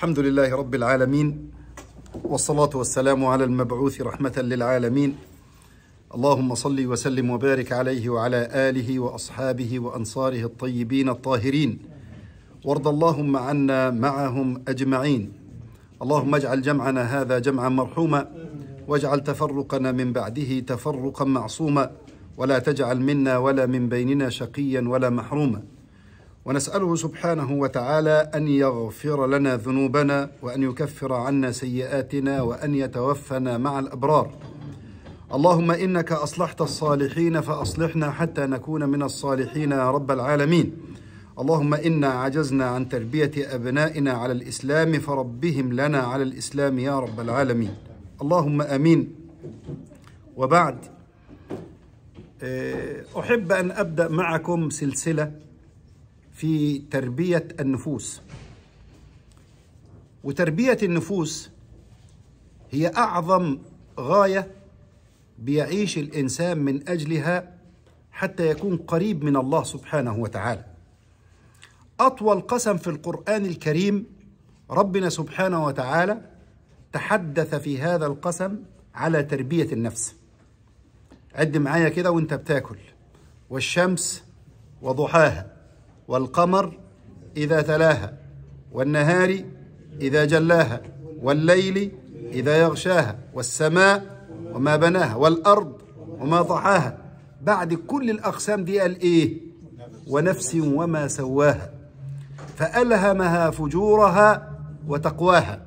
الحمد لله رب العالمين والصلاة والسلام على المبعوث رحمة للعالمين اللهم صل وسلم وبارك عليه وعلى آله وأصحابه وأنصاره الطيبين الطاهرين وارض اللهم عنا معهم أجمعين اللهم اجعل جمعنا هذا جمعا مرحوما واجعل تفرقنا من بعده تفرقا معصوما ولا تجعل منا ولا من بيننا شقيا ولا محروما ونسأله سبحانه وتعالى أن يغفر لنا ذنوبنا وأن يكفر عنا سيئاتنا وأن يتوفنا مع الأبرار. اللهم إنك أصلحت الصالحين فأصلحنا حتى نكون من الصالحين يا رب العالمين. اللهم إنا عجزنا عن تربية أبنائنا على الإسلام فربهم لنا على الإسلام يا رب العالمين. اللهم آمين. وبعد آه، أحب أن أبدأ معكم سلسلة في تربية النفوس وتربية النفوس هي أعظم غاية بيعيش الإنسان من أجلها حتى يكون قريب من الله سبحانه وتعالى أطول قسم في القرآن الكريم ربنا سبحانه وتعالى تحدث في هذا القسم على تربية النفس عد معايا كده وانت بتاكل والشمس وضحاها والقمر إذا تلاها والنهار إذا جلاها والليل إذا يغشاها والسماء وما بناها والأرض وما ضحاها بعد كل الأقسام دي قال إيه ونفس وما سواها فألهمها فجورها وتقواها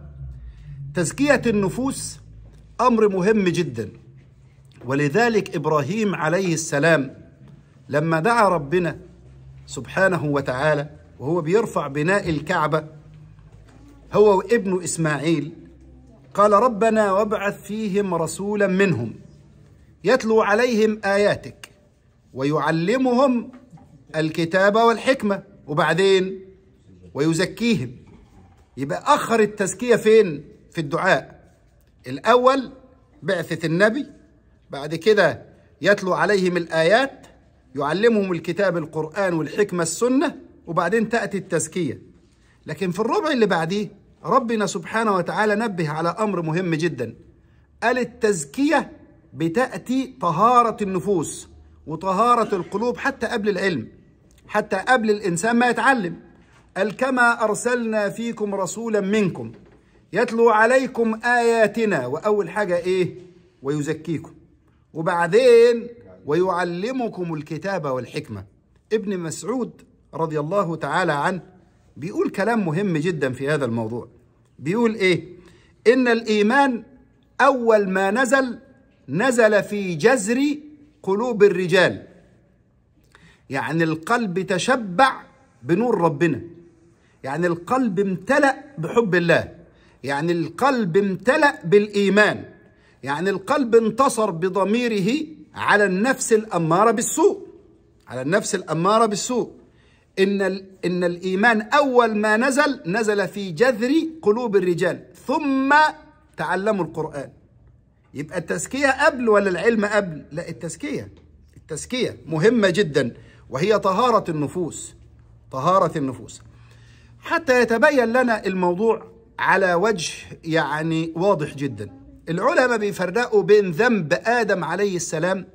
تزكية النفوس أمر مهم جدا ولذلك إبراهيم عليه السلام لما دعا ربنا سبحانه وتعالى وهو بيرفع بناء الكعبة هو وابنه إسماعيل قال ربنا وابعث فيهم رسولا منهم يتلو عليهم آياتك ويعلمهم الكتاب والحكمة وبعدين ويزكيهم يبقى أخر التزكية فين؟ في الدعاء الأول بعثة النبي بعد كده يتلو عليهم الآيات يعلمهم الكتاب القرآن والحكمة السنة وبعدين تأتي التزكية لكن في الربع اللي بعديه ربنا سبحانه وتعالى نبه على أمر مهم جدا قال التزكية بتأتي طهارة النفوس وطهارة القلوب حتى قبل العلم حتى قبل الإنسان ما يتعلم قال كما أرسلنا فيكم رسولا منكم يتلو عليكم آياتنا وأول حاجة إيه ويزكيكم وبعدين ويعلمكم الكتاب والحكمة ابن مسعود رضي الله تعالى عنه بيقول كلام مهم جدا في هذا الموضوع بيقول إيه إن الإيمان أول ما نزل نزل في جزر قلوب الرجال يعني القلب تشبع بنور ربنا يعني القلب امتلأ بحب الله يعني القلب امتلأ بالإيمان يعني القلب انتصر بضميره على النفس الأمارة بالسوء على النفس الأمارة بالسوء إن, إن الإيمان أول ما نزل نزل في جذر قلوب الرجال ثم تعلموا القرآن يبقى التزكية قبل ولا العلم قبل لا التزكية التزكية مهمة جدا وهي طهارة النفوس طهارة النفوس حتى يتبين لنا الموضوع على وجه يعني واضح جداً العلماء بيفرقوا بين ذنب آدم عليه السلام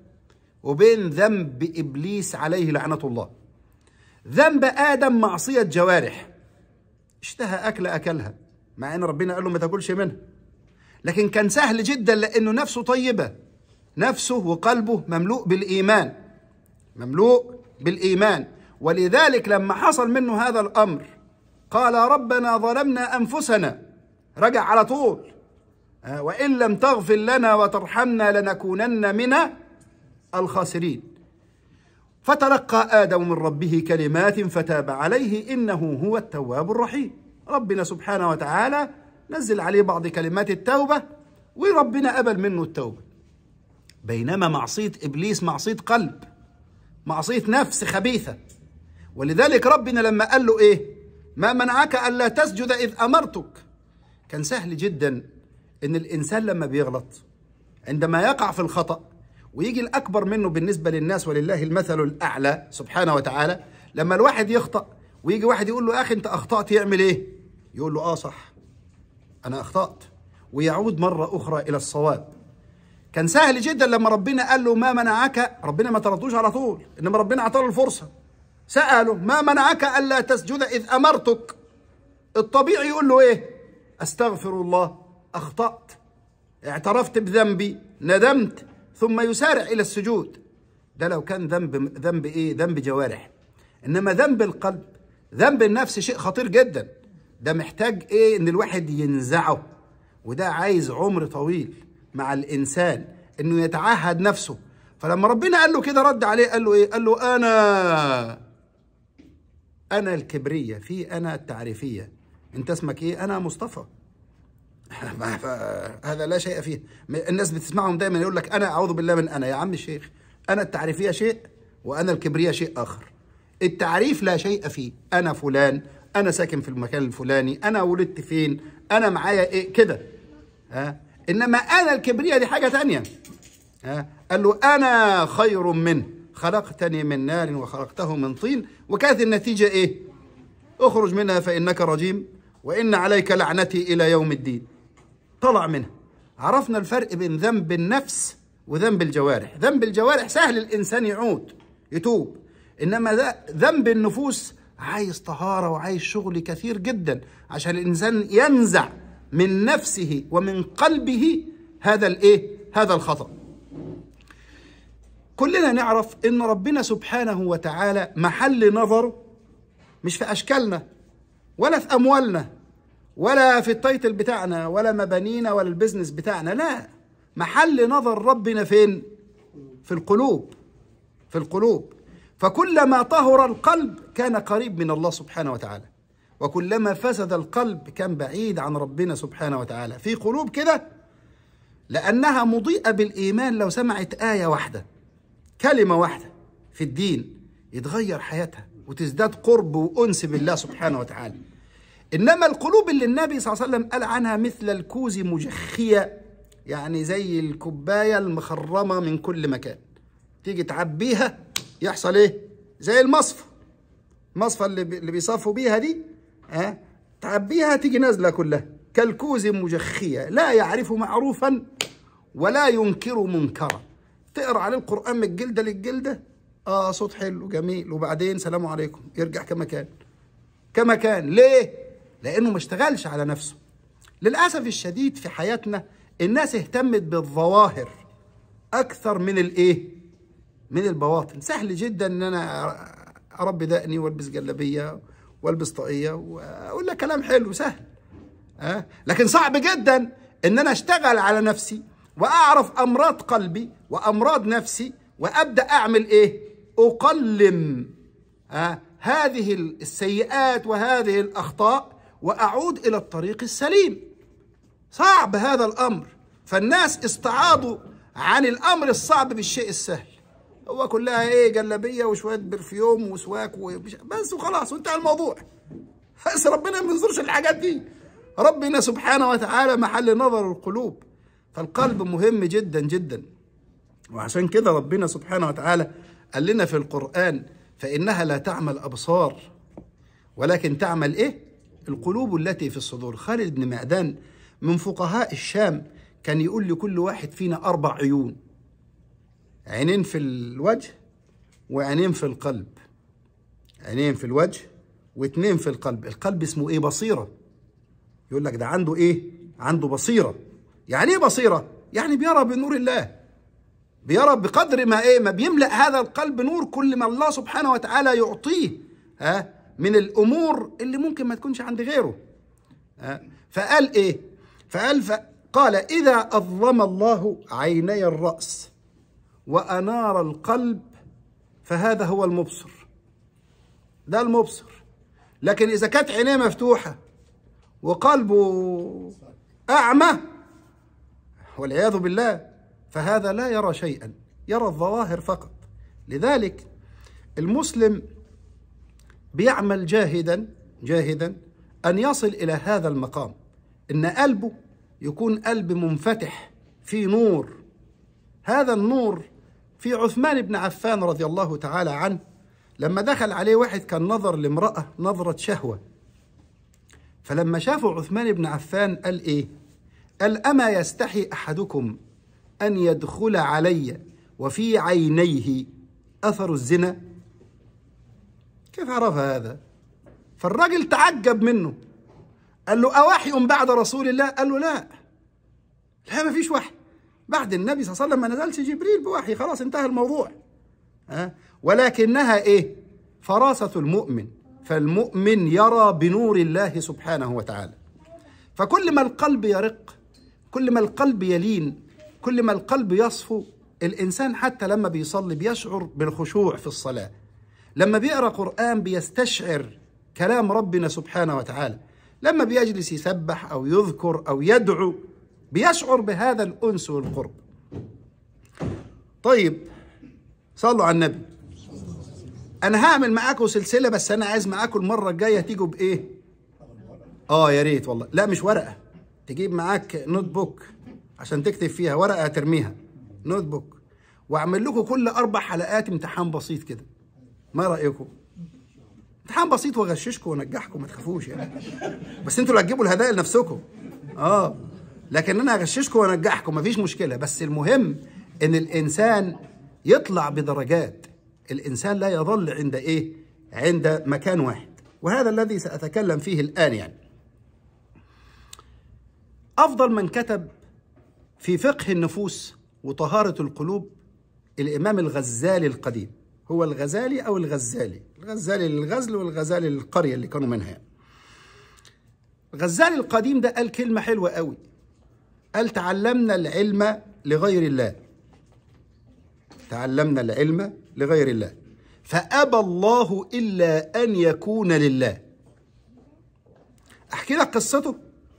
وبين ذنب إبليس عليه لعنة الله ذنب آدم معصية جوارح اشتهى أكل أكلها مع أن ربنا قال له ما تاكلش منها لكن كان سهل جدا لأنه نفسه طيبة نفسه وقلبه مملوء بالإيمان مملوء بالإيمان ولذلك لما حصل منه هذا الأمر قال ربنا ظلمنا أنفسنا رجع على طول آه، وإن لم تغفر لنا وترحمنا لنكونن من الخاسرين فتلقى آدم من ربه كلمات فتاب عليه إنه هو التواب الرحيم ربنا سبحانه وتعالى نزل عليه بعض كلمات التوبة وربنا قبل منه التوبة بينما معصية إبليس معصية قلب معصية نفس خبيثة ولذلك ربنا لما قال له إيه ما منعك ألا تسجد إذ أمرتك كان سهل جدا ان الانسان لما بيغلط عندما يقع في الخطأ ويجي الاكبر منه بالنسبه للناس ولله المثل الاعلى سبحانه وتعالى لما الواحد يخطأ ويجي واحد يقول له يا اخي انت اخطأت يعمل ايه؟ يقول له اه صح انا اخطأت ويعود مره اخرى الى الصواب كان سهل جدا لما ربنا قال له ما منعك ربنا ما طردوش على طول انما ربنا اعطاه الفرصه سأله ما منعك ألا تسجد إذ أمرتك الطبيعي يقول له إيه أستغفر الله أخطأت اعترفت بذنبي ندمت ثم يسارع إلى السجود ده لو كان ذنب ذنب إيه ذنب جوارح إنما ذنب القلب ذنب النفس شيء خطير جدا ده محتاج إيه إن الواحد ينزعه وده عايز عمر طويل مع الإنسان إنه يتعهد نفسه فلما ربنا قال له كده رد عليه قال له إيه قال له أنا أنا الكبرية في أنا التعريفية أنت اسمك إيه أنا مصطفى هذا لا شيء فيه الناس بتسمعهم دايما يقول لك انا اعوذ بالله من انا يا عم الشيخ انا التعريفيه شيء وانا الكبريه شيء اخر التعريف لا شيء فيه انا فلان انا ساكن في المكان الفلاني انا ولدت فين انا معايا ايه كده ها انما انا الكبريه دي حاجه تانية ها قال له انا خير منه خلقتني من نار وخلقته من طين وكانت النتيجه ايه اخرج منها فانك رجيم وان عليك لعنتي الى يوم الدين طلع منها عرفنا الفرق بين ذنب النفس وذنب الجوارح ذنب الجوارح سهل الإنسان يعود يتوب إنما ده ذنب النفوس عايز طهارة وعايز شغل كثير جدا عشان الإنسان ينزع من نفسه ومن قلبه هذا الإيه هذا الخطأ كلنا نعرف إن ربنا سبحانه وتعالى محل نظره مش في أشكالنا ولا في أموالنا ولا في التايتل بتاعنا ولا مبانينا ولا البزنس بتاعنا لا محل نظر ربنا فين في القلوب في القلوب فكلما طهر القلب كان قريب من الله سبحانه وتعالى وكلما فسد القلب كان بعيد عن ربنا سبحانه وتعالى في قلوب كده لأنها مضيئة بالإيمان لو سمعت آية واحدة كلمة واحدة في الدين يتغير حياتها وتزداد قرب وأنس بالله سبحانه وتعالى إنما القلوب اللي النبي صلى الله عليه وسلم قال عنها مثل الكوز مجخية يعني زي الكوباية المخرمة من كل مكان تيجي تعبيها يحصل إيه؟ زي المصفى المصفى اللي, اللي بيصفوا بيها دي ها أه؟ تعبيها تيجي نازلة كلها كالكوز مجخية لا يعرف معروفا ولا ينكر منكرا تقرا عليه القرآن من الجلدة للجلدة آه صوت حلو جميل وبعدين سلام عليكم يرجع كما كان كما كان ليه لانه ما اشتغلش على نفسه للاسف الشديد في حياتنا الناس اهتمت بالظواهر اكثر من الايه من البواطن سهل جدا ان انا اربي دقني والبس جلابيه والبس طاقيه واقول لك كلام حلو سهل أه؟ لكن صعب جدا ان انا اشتغل على نفسي واعرف امراض قلبي وامراض نفسي وابدا اعمل ايه اقلم أه؟ هذه السيئات وهذه الاخطاء وأعود إلى الطريق السليم صعب هذا الأمر فالناس استعاضوا عن الأمر الصعب بالشيء السهل هو كلها إيه جلابية وشوية برفيوم وسواك بس وخلاص وانتهى الموضوع بس ربنا ما ينظرش الحاجات دي ربنا سبحانه وتعالى محل نظر القلوب فالقلب مهم جدا جدا وعشان كده ربنا سبحانه وتعالى قال لنا في القرآن فإنها لا تعمل أبصار ولكن تعمل إيه؟ القلوب التي في الصدور خالد بن معدان من فقهاء الشام كان يقول لكل واحد فينا أربع عيون عينين في الوجه وعينين في القلب عينين في الوجه واثنين في القلب القلب اسمه ايه بصيرة يقول لك ده عنده ايه عنده بصيرة يعني ايه بصيرة يعني بيرى بنور الله بيرى بقدر ما ايه ما بيملأ هذا القلب نور كل ما الله سبحانه وتعالى يعطيه ها من الامور اللي ممكن ما تكونش عند غيره آه، فقال ايه فقال قال اذا اظلم الله عيني الراس وانار القلب فهذا هو المبصر ده المبصر لكن اذا كانت عينيه مفتوحه وقلبه اعمى والعياذ بالله فهذا لا يرى شيئا يرى الظواهر فقط لذلك المسلم بيعمل جاهدا جاهدا أن يصل إلى هذا المقام إن قلبه يكون قلب منفتح في نور هذا النور في عثمان بن عفان رضي الله تعالى عنه لما دخل عليه واحد كان نظر لامرأة نظرة شهوة فلما شافه عثمان بن عفان قال إيه قال أما يستحي أحدكم أن يدخل علي وفي عينيه أثر الزنا كيف عرف هذا فالراجل تعجب منه قال له أوحي بعد رسول الله قال له لا لا ما فيش وحي بعد النبي صلى الله عليه وسلم ما نزلش جبريل بوحي خلاص انتهى الموضوع ها ولكنها ايه فراسة المؤمن فالمؤمن يرى بنور الله سبحانه وتعالى فكل ما القلب يرق كل ما القلب يلين كل ما القلب يصفو الإنسان حتى لما بيصلي بيشعر بالخشوع في الصلاة لما بيقرا قران بيستشعر كلام ربنا سبحانه وتعالى لما بيجلس يسبح او يذكر او يدعو بيشعر بهذا الانس والقرب طيب صلوا على النبي انا هعمل معاكم سلسله بس انا عايز معاكم المره الجايه تيجوا بايه اه يا ريت والله لا مش ورقه تجيب معاك نوت بوك عشان تكتب فيها ورقه ترميها نوت بوك واعمل لكم كل اربع حلقات امتحان بسيط كده ما رايكم امتحان بسيط واغششكم وانجحكم ما تخافوش يعني بس انتوا اللي هتجيبوا الهدايا لنفسكم اه لكن انا هغششكم وانجحكم ما فيش مشكله بس المهم ان الانسان يطلع بدرجات الانسان لا يظل عند ايه عند مكان واحد وهذا الذي ساتكلم فيه الان يعني افضل من كتب في فقه النفوس وطهاره القلوب الامام الغزالي القديم هو الغزالي أو الغزالي الغزالي للغزل والغزالي للقرية اللي كانوا منها الغزالي القديم ده قال كلمة حلوة قوي قال تعلمنا العلم لغير الله تعلمنا العلم لغير الله فأبى الله إلا أن يكون لله أحكي لك قصته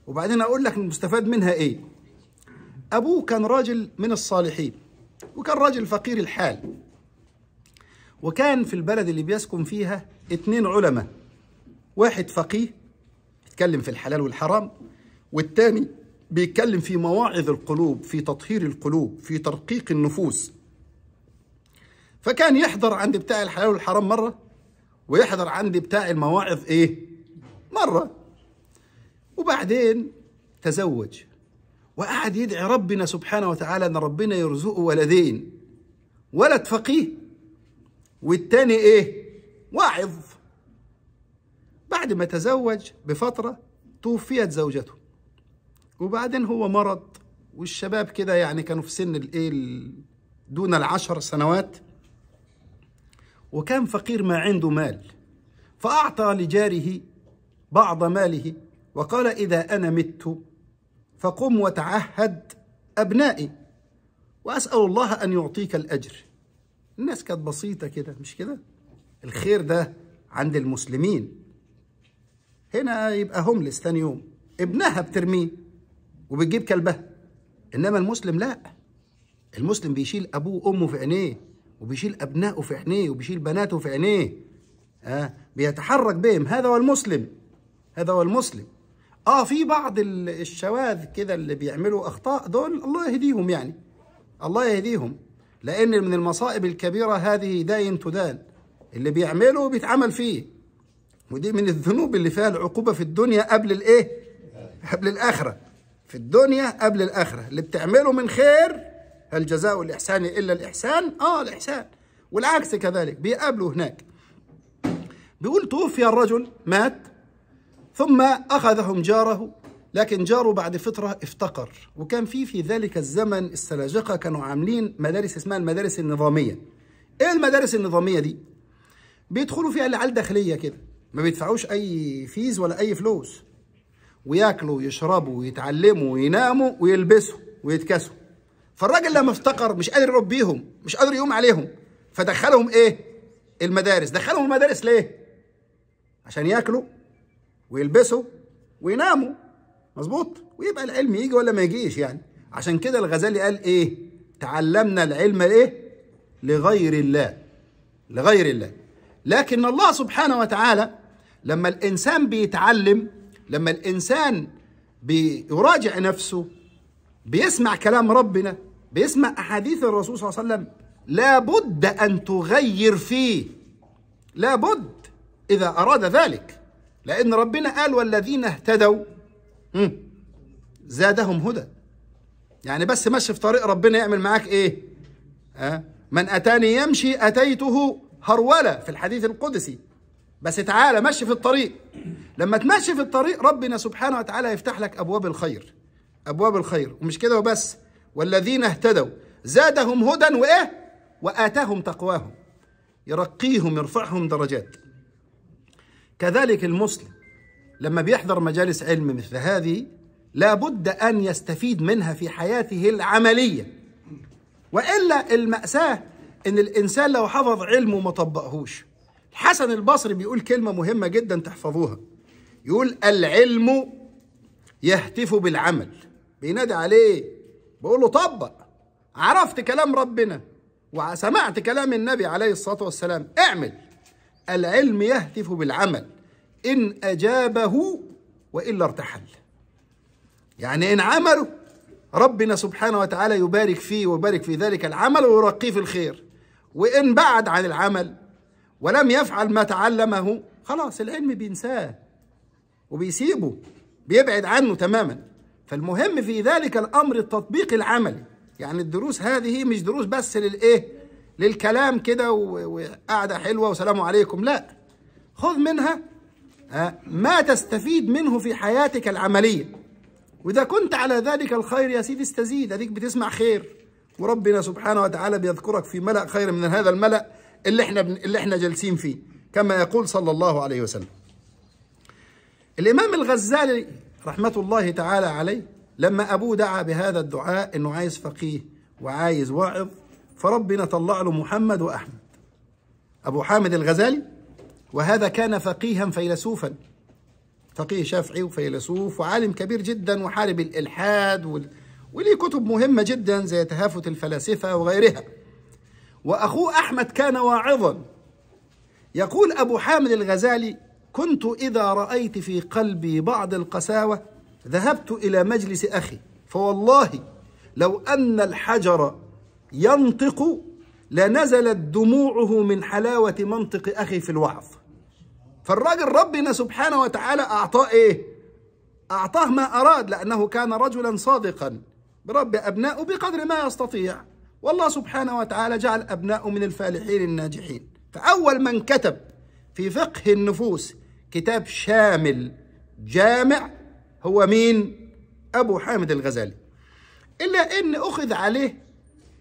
وبعدين أقول لك المستفاد منها إيه أبوه كان راجل من الصالحين وكان راجل فقير الحال وكان في البلد اللي بيسكن فيها اتنين علماء واحد فقيه بيتكلم في الحلال والحرام والتاني بيتكلم في مواعظ القلوب في تطهير القلوب في ترقيق النفوس فكان يحضر عند بتاع الحلال والحرام مرة ويحضر عند بتاع المواعظ ايه مرة وبعدين تزوج وقعد يدعي ربنا سبحانه وتعالى ان ربنا يرزقه ولدين ولد فقيه والتاني ايه واعظ بعد ما تزوج بفترة توفيت زوجته وبعدين هو مرض والشباب كده يعني كانوا في سن الايه دون العشر سنوات وكان فقير ما عنده مال فأعطى لجاره بعض ماله وقال إذا أنا مت فقم وتعهد أبنائي وأسأل الله أن يعطيك الأجر الناس كانت بسيطه كده مش كده الخير ده عند المسلمين هنا يبقى هوملس تاني يوم ابنها بترميه وبتجيب كلبها انما المسلم لا المسلم بيشيل ابوه وامه في عينيه وبيشيل ابنائه في عينيه وبيشيل بناته في عينيه آه بيتحرك بهم هذا هو المسلم هذا هو المسلم اه في بعض الشواذ كده اللي بيعملوا اخطاء دول الله يهديهم يعني الله يهديهم لأن من المصائب الكبيرة هذه داين تدان اللي بيعمله بيتعمل فيه ودي من الذنوب اللي فيها العقوبة في الدنيا قبل الإيه؟ قبل الآخرة في الدنيا قبل الآخرة اللي بتعمله من خير هل جزاء الإحسان إلا الإحسان؟ آه الإحسان والعكس كذلك بيقابله هناك بيقول توفي الرجل مات ثم أخذهم جاره لكن جاره بعد فترة افتقر وكان في في ذلك الزمن السلاجقة كانوا عاملين مدارس اسمها المدارس النظامية ايه المدارس النظامية دي؟ بيدخلوا فيها العيال داخلية كده ما بيدفعوش اي فيز ولا اي فلوس وياكلوا ويشربوا ويتعلموا ويناموا ويلبسوا ويتكسوا فالراجل لما افتقر مش قادر يربيهم مش قادر يقوم عليهم فدخلهم ايه المدارس دخلهم المدارس ليه عشان ياكلوا ويلبسوا ويناموا مظبوط ويبقى العلم يجي ولا ما يجيش يعني عشان كده الغزالي قال ايه تعلمنا العلم ايه لغير الله لغير الله لكن الله سبحانه وتعالى لما الانسان بيتعلم لما الانسان بيراجع نفسه بيسمع كلام ربنا بيسمع احاديث الرسول صلى الله عليه وسلم لابد ان تغير فيه لابد اذا اراد ذلك لان ربنا قال والذين اهتدوا مم. زادهم هدى يعني بس ماشي في طريق ربنا يعمل معاك ايه أه؟ من اتاني يمشي اتيته هروله في الحديث القدسي بس تعالى ماشي في الطريق لما تمشي في الطريق ربنا سبحانه وتعالى يفتح لك ابواب الخير ابواب الخير ومش كده وبس والذين اهتدوا زادهم هدى وايه واتاهم تقواهم يرقيهم يرفعهم درجات كذلك المسلم لما بيحضر مجالس علم مثل هذه لابد أن يستفيد منها في حياته العملية وإلا المأساة إن الإنسان لو حفظ علمه وما طبقهوش الحسن البصري بيقول كلمة مهمة جدا تحفظوها يقول العلم يهتف بالعمل بينادي عليه بقول له طبق عرفت كلام ربنا وسمعت كلام النبي عليه الصلاة والسلام اعمل العلم يهتف بالعمل إن أجابه وإلا ارتحل يعني إن عمله ربنا سبحانه وتعالى يبارك فيه ويبارك في ذلك العمل ويرقيه في الخير وإن بعد عن العمل ولم يفعل ما تعلمه خلاص العلم بينساه وبيسيبه بيبعد عنه تماما فالمهم في ذلك الأمر التطبيق العملي يعني الدروس هذه مش دروس بس للإيه للكلام كده وقعدة حلوة وسلام عليكم لا خذ منها ما تستفيد منه في حياتك العملية وإذا كنت على ذلك الخير يا سيدي استزيد أديك بتسمع خير وربنا سبحانه وتعالى بيذكرك في ملأ خير من هذا الملأ اللي احنا اللي احنا جالسين فيه كما يقول صلى الله عليه وسلم. الإمام الغزالي رحمة الله تعالى عليه لما أبوه دعا بهذا الدعاء إنه عايز فقيه وعايز واعظ فربنا طلع له محمد وأحمد. أبو حامد الغزالي وهذا كان فقيها فيلسوفا فقيه شافعي وفيلسوف وعالم كبير جدا وحارب الإلحاد وال... وليه كتب مهمة جدا زي تهافت الفلاسفة وغيرها وأخوه أحمد كان واعظا يقول أبو حامد الغزالي كنت إذا رأيت في قلبي بعض القساوة ذهبت إلى مجلس أخي فوالله لو أن الحجر ينطق لنزلت دموعه من حلاوة منطق أخي في الوعظ فالراجل ربنا سبحانه وتعالى أعطاه إيه؟ أعطاه ما أراد لأنه كان رجلا صادقا برب أبنائه بقدر ما يستطيع والله سبحانه وتعالى جعل أبنائه من الفالحين الناجحين فأول من كتب في فقه النفوس كتاب شامل جامع هو مين؟ أبو حامد الغزالي إلا أن أخذ عليه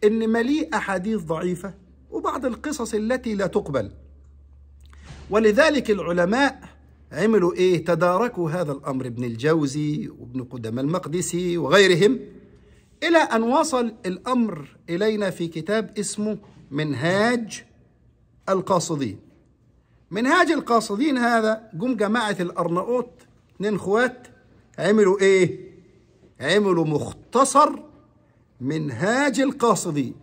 إن مليء أحاديث ضعيفة وبعض القصص التي لا تقبل ولذلك العلماء عملوا إيه تداركوا هذا الأمر ابن الجوزي وابن قدم المقدسي وغيرهم إلى أن وصل الأمر إلينا في كتاب اسمه منهاج القاصدين منهاج القاصدين هذا جم جماعة الأرناؤوط اتنين خوات عملوا إيه؟ عملوا مختصر منهاج القاصدي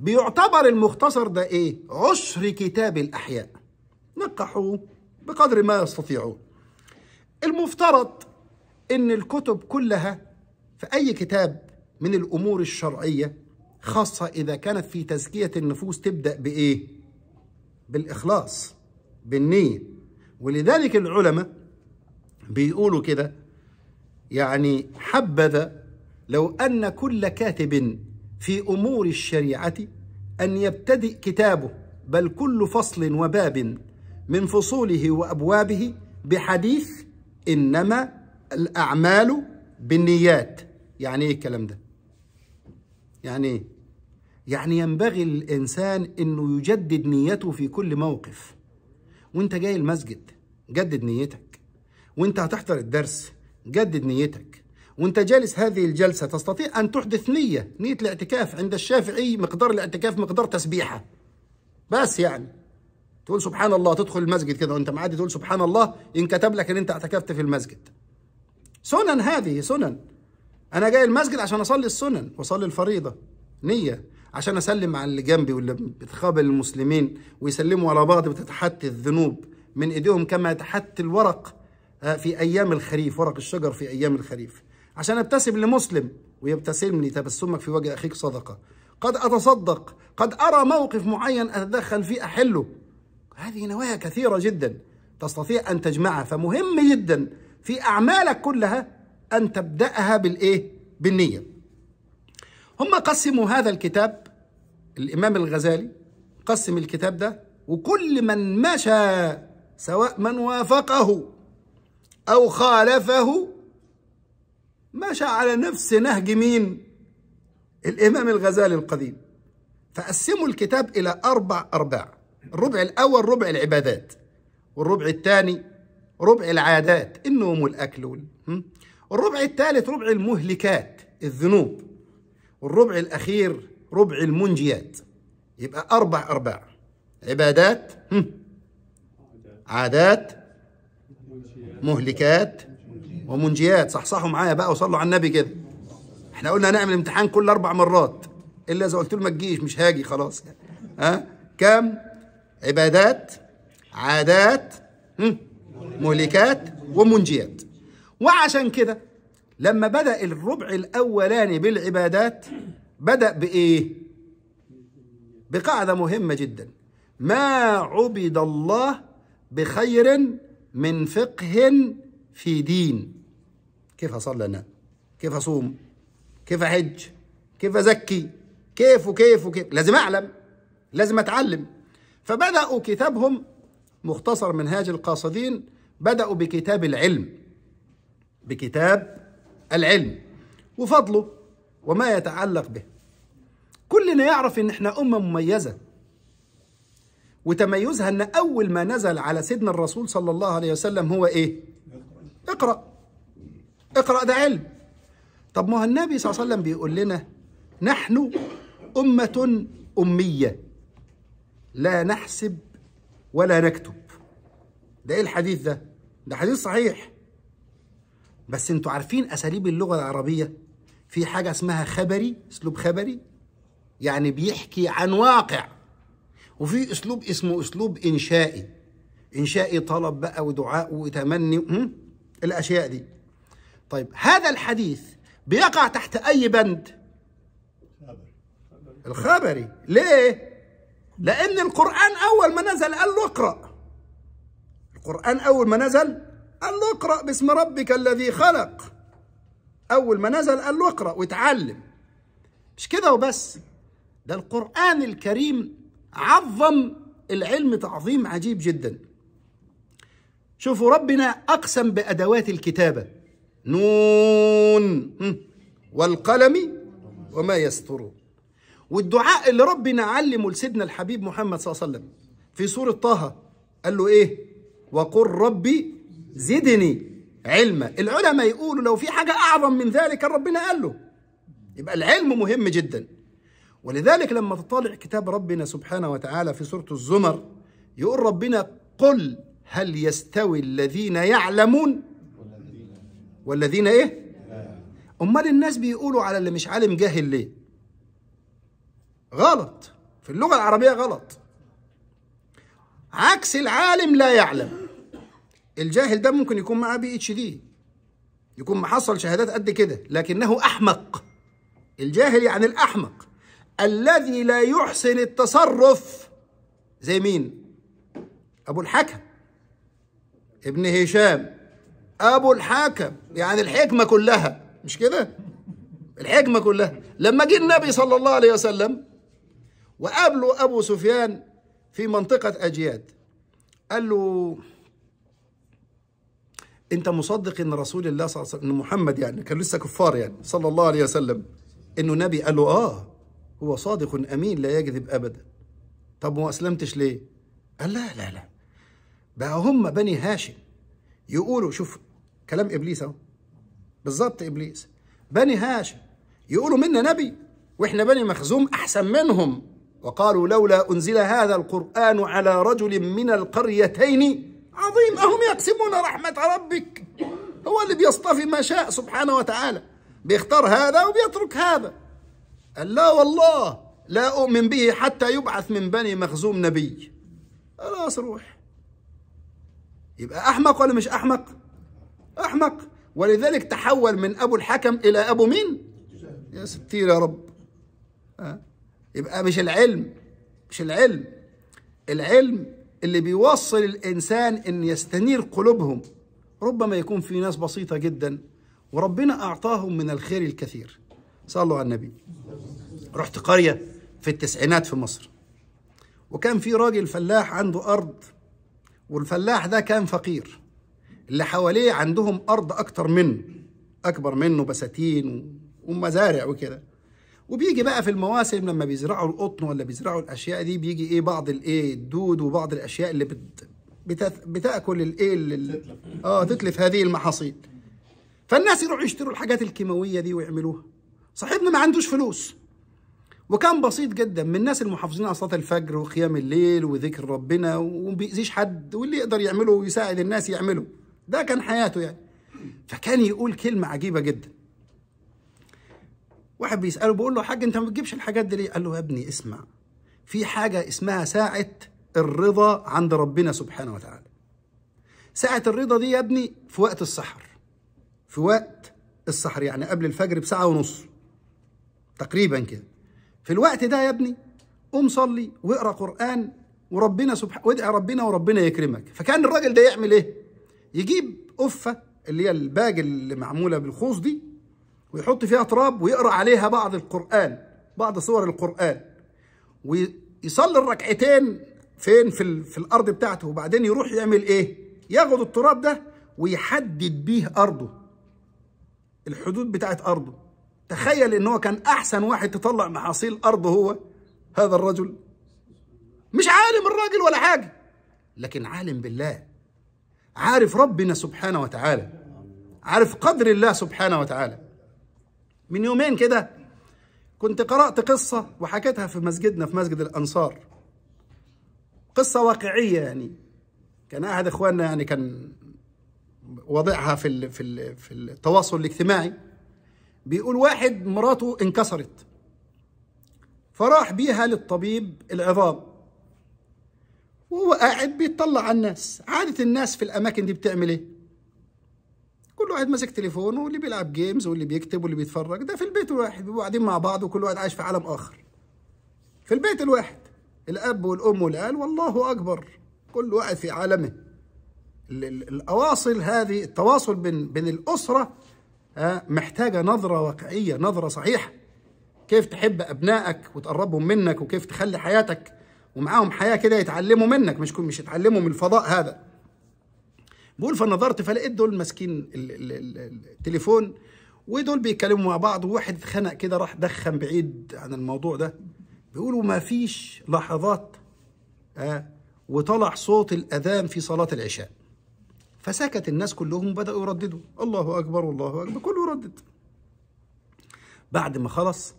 بيعتبر المختصر ده ايه عشر كتاب الاحياء نقحوه بقدر ما يستطيعون المفترض ان الكتب كلها في اي كتاب من الامور الشرعيه خاصه اذا كانت في تزكيه النفوس تبدا بايه بالاخلاص بالنيه ولذلك العلماء بيقولوا كده يعني حبذا لو أن كل كاتب في أمور الشريعة أن يبتدئ كتابه بل كل فصل وباب من فصوله وأبوابه بحديث إنما الأعمال بالنيات يعني إيه الكلام ده؟ يعني إيه؟ يعني ينبغي الإنسان إنه يجدد نيته في كل موقف وانت جاي المسجد جدد نيتك وانت هتحضر الدرس جدد نيتك وانت جالس هذه الجلسه تستطيع ان تحدث نيه نيه الاعتكاف عند الشافعي مقدار الاعتكاف مقدار تسبيحه بس يعني تقول سبحان الله تدخل المسجد كده وانت معادي تقول سبحان الله ان كتب لك ان انت اعتكفت في المسجد سنن هذه سنن انا جاي المسجد عشان اصلي السنن واصلي الفريضه نيه عشان اسلم على اللي جنبي واللي بتقابل المسلمين ويسلموا على بعض بتتحت الذنوب من ايديهم كما يتحت الورق آه، في ايام الخريف ورق الشجر في ايام الخريف عشان ابتسم لمسلم ويبتسم لي تبسمك في وجه اخيك صدقه قد اتصدق قد ارى موقف معين اتدخل فيه احله هذه نوايا كثيره جدا تستطيع ان تجمعها فمهم جدا في اعمالك كلها ان تبداها بالايه بالنيه هم قسموا هذا الكتاب الامام الغزالي قسم الكتاب ده وكل من مشى سواء من وافقه او خالفه مشى على نفس نهج مين الإمام الغزالي القديم فقسموا الكتاب إلى أربع أرباع الربع الأول ربع العبادات والربع الثاني ربع العادات النوم والأكل وال... الربع الثالث ربع المهلكات الذنوب والربع الأخير ربع المنجيات يبقى أربع أرباع عبادات عادات مهلكات ومنجيات صحصحوا معايا بقى وصلوا على النبي كده احنا قلنا هنعمل امتحان كل اربع مرات الا اذا قلت له ما تجيش مش هاجي خلاص يعني. ها كم عبادات عادات مهلكات ومنجيات وعشان كده لما بدا الربع الاولاني بالعبادات بدا بايه بقاعده مهمه جدا ما عبد الله بخير من فقه في دين كيف أصلي انا كيف اصوم كيف احج كيف ازكي كيف وكيف وكيف لازم اعلم لازم اتعلم فبداوا كتابهم مختصر منهاج القاصدين بداوا بكتاب العلم بكتاب العلم وفضله وما يتعلق به كلنا يعرف ان احنا امه مميزه وتميزها ان اول ما نزل على سيدنا الرسول صلى الله عليه وسلم هو ايه اقرأ اقرأ ده علم طب ما هو النبي صلى الله عليه وسلم بيقول لنا نحن أمة أمية لا نحسب ولا نكتب ده ايه الحديث ده ده حديث صحيح بس انتوا عارفين اساليب اللغه العربيه في حاجه اسمها خبري اسلوب خبري يعني بيحكي عن واقع وفي اسلوب اسمه اسلوب انشائي انشائي طلب بقى ودعاء وتمني الأشياء دي طيب هذا الحديث بيقع تحت أي بند الخبري ليه لأن القرآن أول ما نزل قال له اقرأ القرآن أول ما نزل قال له اقرأ باسم ربك الذي خلق أول ما نزل قال له اقرأ واتعلم مش كده وبس ده القرآن الكريم عظم العلم تعظيم عجيب جدا شوفوا ربنا أقسم بأدوات الكتابة نون والقلم وما يسترون والدعاء اللي ربنا علمه لسيدنا الحبيب محمد صلى الله عليه وسلم في سورة طه قال له إيه وقل ربي زدني علما العلماء يقولوا لو في حاجة أعظم من ذلك ربنا قال له يبقى العلم مهم جدا ولذلك لما تطالع كتاب ربنا سبحانه وتعالى في سورة الزمر يقول ربنا قل هل يستوي الذين يعلمون والذين ايه امال الناس بيقولوا على اللي مش عالم جاهل ليه غلط في اللغه العربيه غلط عكس العالم لا يعلم الجاهل ده ممكن يكون معاه بي اتش دي يكون محصل شهادات قد كده لكنه احمق الجاهل يعني الاحمق الذي لا يحسن التصرف زي مين ابو الحكم ابن هشام ابو الحاكم يعني الحكمه كلها مش كده الحكمه كلها لما جه النبي صلى الله عليه وسلم وقابله ابو سفيان في منطقه اجياد قال له انت مصدق ان رسول الله صلى الله عليه وسلم ان محمد يعني كان لسه كفار يعني صلى الله عليه وسلم انه نبي قال له اه هو صادق امين لا يكذب ابدا طب ما اسلمتش ليه قال لا لا لا بقى هم بني هاشم يقولوا شوف كلام ابليس اهو بالظبط ابليس بني هاشم يقولوا منا نبي واحنا بني مخزوم احسن منهم وقالوا لولا انزل هذا القران على رجل من القريتين عظيم اهم يقسمون رحمه ربك هو اللي بيصطفي ما شاء سبحانه وتعالى بيختار هذا وبيترك هذا قال لا والله لا اؤمن به حتى يبعث من بني مخزوم نبي خلاص روح يبقى أحمق ولا مش أحمق؟ أحمق ولذلك تحول من أبو الحكم إلى أبو مين؟ يا ستير يا رب أه؟ يبقى مش العلم مش العلم العلم اللي بيوصل الإنسان إن يستنير قلوبهم ربما يكون في ناس بسيطة جدا وربنا أعطاهم من الخير الكثير صلوا على النبي رحت قرية في التسعينات في مصر وكان في راجل فلاح عنده أرض والفلاح ده كان فقير اللي حواليه عندهم أرض أكتر منه أكبر منه بساتين ومزارع وكده وبيجي بقى في المواسم لما بيزرعوا القطن ولا بيزرعوا الاشياء دي بيجي ايه بعض الايه الدود وبعض الاشياء اللي بت بتاكل الايه اللي... اه تتلف هذه المحاصيل فالناس يروحوا يشتروا الحاجات الكيماويه دي ويعملوها صاحبنا ما عندوش فلوس وكان بسيط جدا من الناس المحافظين على صلاه الفجر وقيام الليل وذكر ربنا وما بيأذيش حد واللي يقدر يعمله ويساعد الناس يعمله ده كان حياته يعني فكان يقول كلمه عجيبه جدا واحد بيساله بيقول له حاج انت ما بتجيبش الحاجات دي ليه قال له يا ابني اسمع في حاجه اسمها ساعه الرضا عند ربنا سبحانه وتعالى ساعه الرضا دي يا ابني في وقت السحر في وقت السحر يعني قبل الفجر بساعه ونص تقريبا كده في الوقت ده يا ابني قوم صلي واقرا قران وربنا سبحانه وادعي ربنا وربنا يكرمك فكان الراجل ده يعمل ايه يجيب قفه اللي هي الباج اللي معموله بالخوص دي ويحط فيها تراب ويقرا عليها بعض القران بعض سور القران ويصلي الركعتين فين في, في الارض بتاعته وبعدين يروح يعمل ايه ياخد التراب ده ويحدد بيه ارضه الحدود بتاعت ارضه تخيل ان هو كان احسن واحد تطلع محاصيل الارض هو هذا الرجل مش عالم الراجل ولا حاجه لكن عالم بالله عارف ربنا سبحانه وتعالى عارف قدر الله سبحانه وتعالى من يومين كده كنت قرات قصه وحكيتها في مسجدنا في مسجد الانصار قصه واقعيه يعني كان احد اخواننا يعني كان وضعها في في في التواصل الاجتماعي بيقول واحد مراته انكسرت فراح بيها للطبيب العظام وهو قاعد بيطلع على الناس عادة الناس في الأماكن دي بتعمل إيه؟ كل واحد ماسك تليفونه واللي بيلعب جيمز واللي بيكتب واللي بيتفرج ده في البيت الواحد بيبقوا قاعدين مع بعض وكل واحد عايش في عالم آخر في البيت الواحد الأب والأم والآل والله أكبر كل واحد في عالمه الأواصل هذه التواصل بين بين الأسرة آه، محتاجة نظرة واقعية نظرة صحيحة كيف تحب أبنائك وتقربهم منك وكيف تخلي حياتك ومعاهم حياة كده يتعلموا منك مش مش يتعلموا من الفضاء هذا بقول فنظرت فلقيت دول ماسكين التليفون ودول بيتكلموا مع بعض وواحد اتخنق كده راح دخن بعيد عن الموضوع ده بيقولوا ما فيش لحظات آه وطلع صوت الأذان في صلاة العشاء فسكت الناس كلهم بدأوا يرددوا الله أكبر الله أكبر كله يردد بعد ما خلص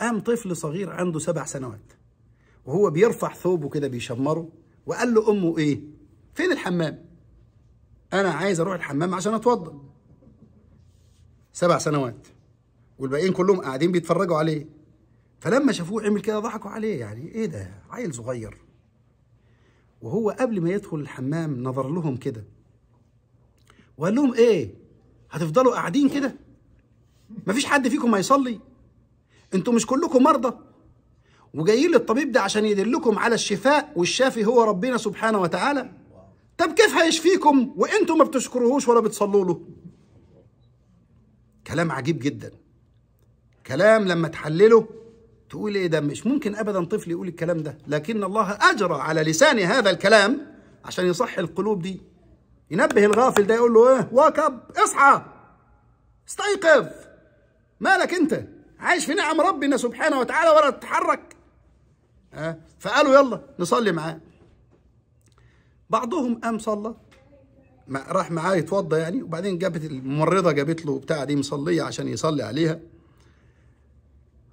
قام طفل صغير عنده سبع سنوات وهو بيرفع ثوبه كده بيشمره وقال له أمه إيه فين الحمام أنا عايز أروح الحمام عشان أتوضأ سبع سنوات والباقيين كلهم قاعدين بيتفرجوا عليه فلما شافوه عمل كده ضحكوا عليه يعني ايه ده عيل صغير وهو قبل ما يدخل الحمام نظر لهم كده وقال لهم ايه هتفضلوا قاعدين كده مفيش حد فيكم هيصلي انتوا مش كلكم مرضى وجايين للطبيب ده عشان يدلكم على الشفاء والشافي هو ربنا سبحانه وتعالى طب كيف هيشفيكم وانتوا ما بتشكروهوش ولا بتصلوا له كلام عجيب جدا كلام لما تحلله تقول ايه ده مش ممكن ابدا طفل يقول الكلام ده لكن الله اجرى على لسان هذا الكلام عشان يصح القلوب دي ينبه الغافل ده يقول له ايه واكب اصحى استيقظ مالك انت عايش في نعم ربنا سبحانه وتعالى ولا تتحرك أه؟ فقالوا يلا نصلي معاه بعضهم قام صلى راح معاه يتوضى يعني وبعدين جابت الممرضه جابت له بتاع دي مصليه عشان يصلي عليها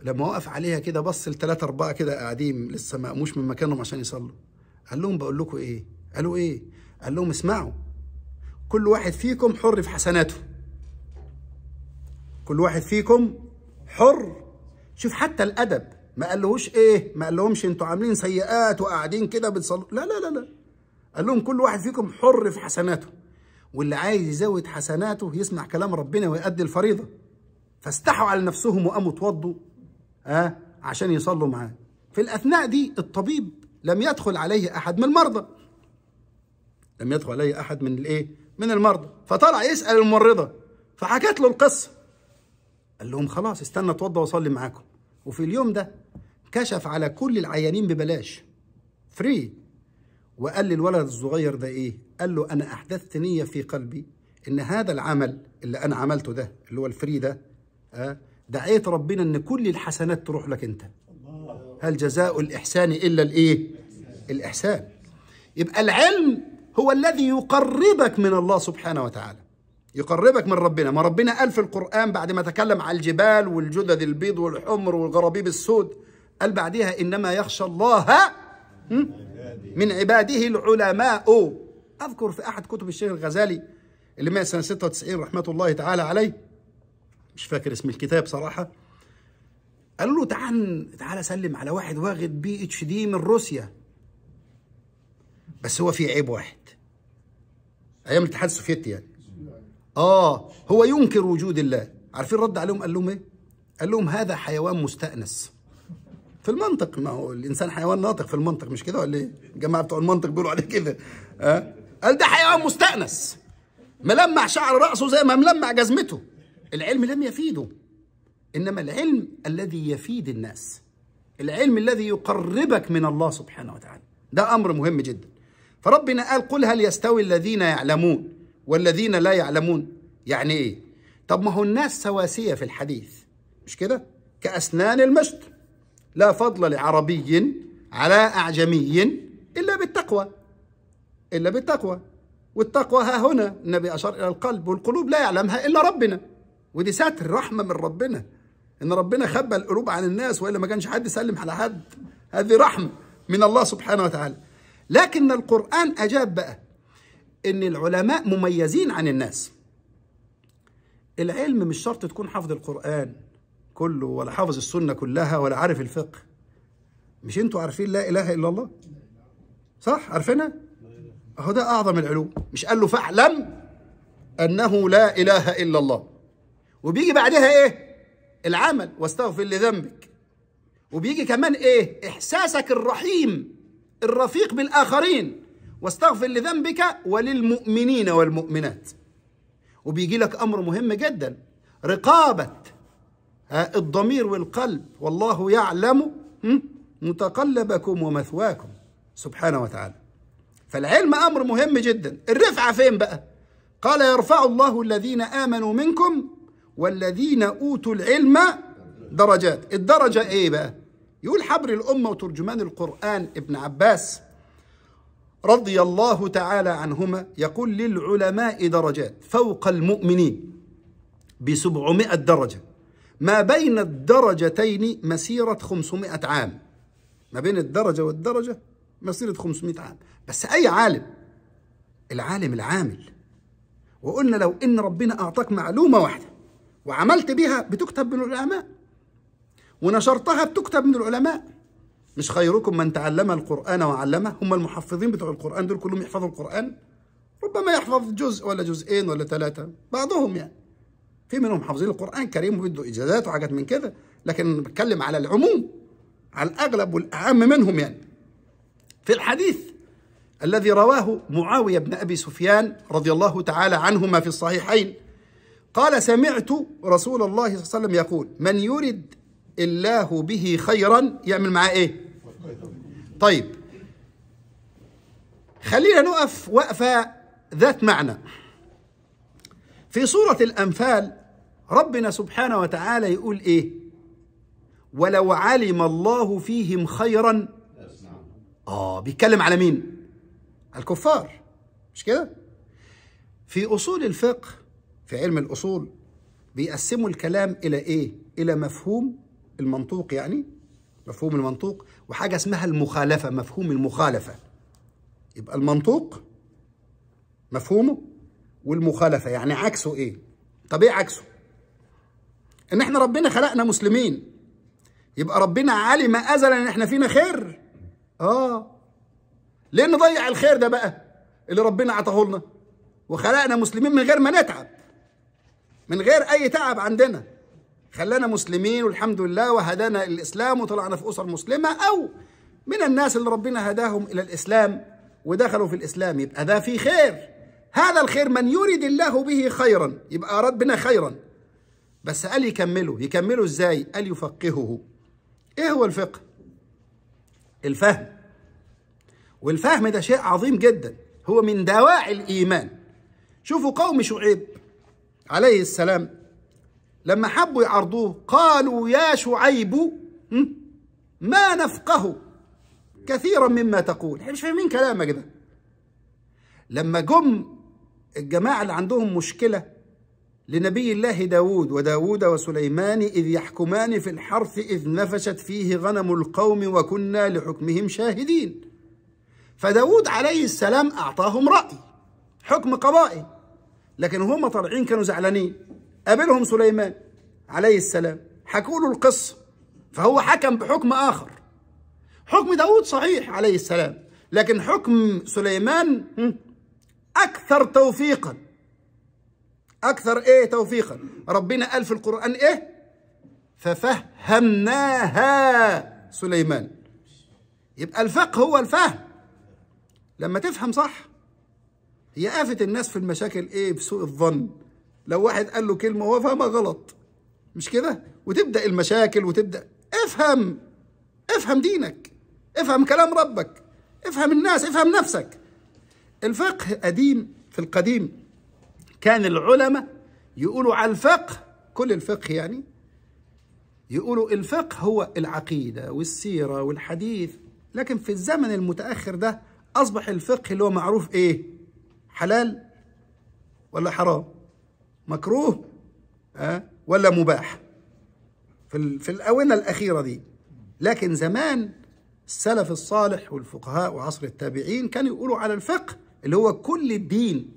لما وقف عليها كده بص لثلاثة أربعة كده قاعدين لسه مش من مكانهم عشان يصلوا قال لهم بقول لكم إيه؟ قالوا إيه؟ قال لهم اسمعوا كل واحد فيكم حر في حسناته كل واحد فيكم حر شوف حتى الادب ما قالهوش ايه ما قالهمش انتوا عاملين سيئات وقاعدين كده بتصلوا لا لا لا لا قال لهم كل واحد فيكم حر في حسناته واللي عايز يزود حسناته يسمع كلام ربنا ويؤدي الفريضه فاستحوا على نفسهم وقاموا اتوضوا اه عشان يصلوا معاه في الاثناء دي الطبيب لم يدخل عليه احد من المرضى لم يدخل عليه احد من الايه من المرضى فطلع يسال الممرضه فحكت له القصه قال لهم خلاص استنى اتوضى واصلي معاكم وفي اليوم ده كشف على كل العيانين ببلاش فري وقال للولد الصغير ده ايه قال له انا احدثت نيه في قلبي ان هذا العمل اللي انا عملته ده اللي هو الفري ده آه، دعيت ربنا ان كل الحسنات تروح لك انت هل جزاء الاحسان الا الايه الاحسان يبقى العلم هو الذي يقربك من الله سبحانه وتعالى يقربك من ربنا ما ربنا قال في القرآن بعد ما تكلم على الجبال والجدد البيض والحمر والغرابيب السود قال بعدها إنما يخشى الله من عباده العلماء أذكر في أحد كتب الشيخ الغزالي اللي مات سنة 96 رحمة الله تعالى عليه مش فاكر اسم الكتاب صراحة قالوا له تعال تعال سلم على واحد واخد بي اتش دي من روسيا بس هو في عيب واحد ايام الاتحاد السوفيتي يعني اه هو ينكر وجود الله عارفين رد عليهم قال لهم ايه قال لهم هذا حيوان مستأنس في المنطق ما هو الانسان حيوان ناطق في المنطق مش كده ولا ايه الجماعه بتوع المنطق بيقولوا عليه كده ها آه؟ قال ده حيوان مستأنس ملمع شعر رأسه زي ما ملمع جزمته العلم لم يفيده إنما العلم الذي يفيد الناس العلم الذي يقربك من الله سبحانه وتعالى ده أمر مهم جدا فربنا قال قل هل يستوي الذين يعلمون والذين لا يعلمون يعني ايه طب ما هو الناس سواسيه في الحديث مش كده كاسنان المشط لا فضل لعربي على اعجمي الا بالتقوى الا بالتقوى والتقوى ها هنا النبي اشار الى القلب والقلوب لا يعلمها الا ربنا ودي ساتر رحمه من ربنا ان ربنا خبى القلوب عن الناس والا ما كانش حد يسلم على حد هذه رحمه من الله سبحانه وتعالى لكن القرآن أجاب بقى إن العلماء مميزين عن الناس العلم مش شرط تكون حافظ القرآن كله ولا حافظ السنة كلها ولا عارف الفقه مش انتوا عارفين لا إله إلا الله صح عارفينها أهو ده أعظم العلوم مش قال له فاعلم أنه لا إله إلا الله وبيجي بعدها إيه العمل واستغفر لذنبك وبيجي كمان إيه إحساسك الرحيم الرفيق بالآخرين واستغفر لذنبك وللمؤمنين والمؤمنات وبيجي لك أمر مهم جدا رقابة الضمير والقلب والله يعلم متقلبكم ومثواكم سبحانه وتعالى فالعلم أمر مهم جدا الرفعة فين بقى قال يرفع الله الذين آمنوا منكم والذين أوتوا العلم درجات الدرجة إيه بقى يقول حبر الأمة وترجمان القرآن ابن عباس رضي الله تعالى عنهما يقول للعلماء درجات فوق المؤمنين بسبعمائة درجة ما بين الدرجتين مسيرة خمسمائة عام ما بين الدرجة والدرجة مسيرة خمسمائة عام بس أي عالم العالم العامل وقلنا لو إن ربنا أعطاك معلومة واحدة وعملت بها بتكتب من العلماء ونشرتها بتكتب من العلماء مش خيركم من تعلم القرآن وعلمه هم المحفظين بتوع القرآن دول كلهم يحفظوا القرآن ربما يحفظ جزء ولا جزئين ولا ثلاثة بعضهم يعني في منهم حافظين القرآن الكريم وبيدوا إجازات وحاجات من كده لكن بتكلم على العموم على الأغلب والأعم منهم يعني في الحديث الذي رواه معاوية بن أبي سفيان رضي الله تعالى عنهما في الصحيحين قال سمعت رسول الله صلى الله عليه وسلم يقول من يرد الله به خيرا يعمل معاه ايه طيب خلينا نقف وقفه ذات معنى في سوره الانفال ربنا سبحانه وتعالى يقول ايه ولو علم الله فيهم خيرا اه بيتكلم على مين الكفار مش كده في اصول الفقه في علم الاصول بيقسموا الكلام الى ايه الى مفهوم المنطوق يعني مفهوم المنطوق وحاجة اسمها المخالفة مفهوم المخالفة يبقى المنطوق مفهومه والمخالفة يعني عكسه ايه طب ايه عكسه ان احنا ربنا خلقنا مسلمين يبقى ربنا علم ازلا ان احنا فينا خير اه ليه نضيع الخير ده بقى اللي ربنا عطاه لنا وخلقنا مسلمين من غير ما نتعب من غير اي تعب عندنا خلانا مسلمين والحمد لله وهدانا الإسلام وطلعنا في أسر مسلمة أو من الناس اللي ربنا هداهم إلى الإسلام ودخلوا في الإسلام يبقى ده في خير هذا الخير من يريد الله به خيرا يبقى ربنا خيرا بس قال يكمله يكمله إزاي قال يفقهه إيه هو الفقه الفهم والفهم ده شيء عظيم جدا هو من دواعي الإيمان شوفوا قوم شعيب عليه السلام لما حبوا يعرضوه قالوا يا شعيب ما نفقه كثيرا مما تقول احنا مش فاهمين كلامك ده لما جم الجماعة اللي عندهم مشكلة لنبي الله داود وداود وسليمان إذ يحكمان في الحرث إذ نفشت فيه غنم القوم وكنا لحكمهم شاهدين فداود عليه السلام أعطاهم رأي حكم قضائي لكن هم طالعين كانوا زعلانين قابلهم سليمان عليه السلام حكوا له القصة فهو حكم بحكم آخر حكم داود صحيح عليه السلام لكن حكم سليمان أكثر توفيقا أكثر إيه توفيقا ربنا قال في القرآن إيه ففهمناها سليمان يبقى الفقه هو الفهم لما تفهم صح هي آفة الناس في المشاكل إيه بسوء الظن لو واحد قال له كلمه وهو فهمها غلط مش كده وتبدا المشاكل وتبدا افهم افهم دينك افهم كلام ربك افهم الناس افهم نفسك الفقه قديم في القديم كان العلماء يقولوا على الفقه كل الفقه يعني يقولوا الفقه هو العقيدة والسيرة والحديث لكن في الزمن المتأخر ده أصبح الفقه اللي هو معروف إيه حلال ولا حرام مكروه أه؟ ولا مباح في في الآونة الأخيرة دي لكن زمان السلف الصالح والفقهاء وعصر التابعين كانوا يقولوا على الفقه اللي هو كل الدين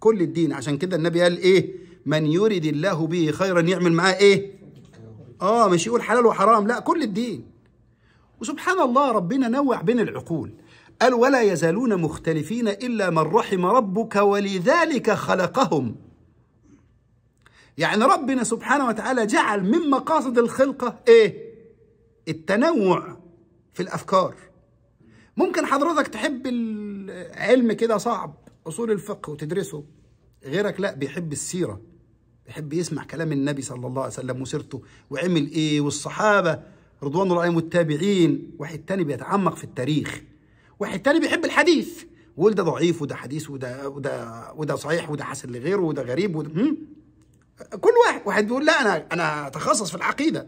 كل الدين عشان كده النبي قال إيه من يرد الله به خيرا يعمل معاه إيه آه مش يقول حلال وحرام لا كل الدين وسبحان الله ربنا نوع بين العقول قال ولا يزالون مختلفين إلا من رحم ربك ولذلك خلقهم يعني ربنا سبحانه وتعالى جعل من مقاصد الخلقة إيه؟ التنوع في الأفكار ممكن حضرتك تحب العلم كده صعب أصول الفقه وتدرسه غيرك لا بيحب السيرة بيحب يسمع كلام النبي صلى الله عليه وسلم وسيرته وعمل إيه والصحابة رضوان الله عليهم والتابعين واحد تاني بيتعمق في التاريخ واحد تاني بيحب الحديث وده ده ضعيف وده حديث وده وده وده صحيح وده حسن لغيره وده غريب وده كل واحد واحد بيقول لا انا انا اتخصص في العقيده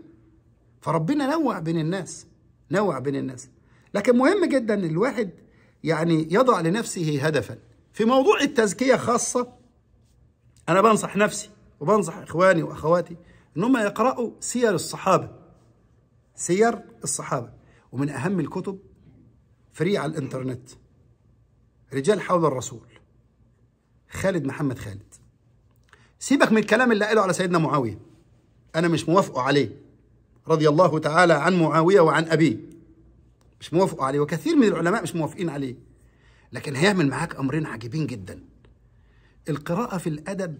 فربنا نوع بين الناس نوع بين الناس لكن مهم جدا ان الواحد يعني يضع لنفسه هدفا في موضوع التزكيه خاصه انا بنصح نفسي وبنصح اخواني واخواتي ان هم يقراوا سير الصحابه سير الصحابه ومن اهم الكتب فري على الانترنت رجال حول الرسول خالد محمد خالد سيبك من الكلام اللي قاله على سيدنا معاوية أنا مش موافقه عليه رضي الله تعالى عن معاوية وعن أبيه مش موافقه عليه وكثير من العلماء مش موافقين عليه لكن هيعمل معاك أمرين عجيبين جدا القراءة في الأدب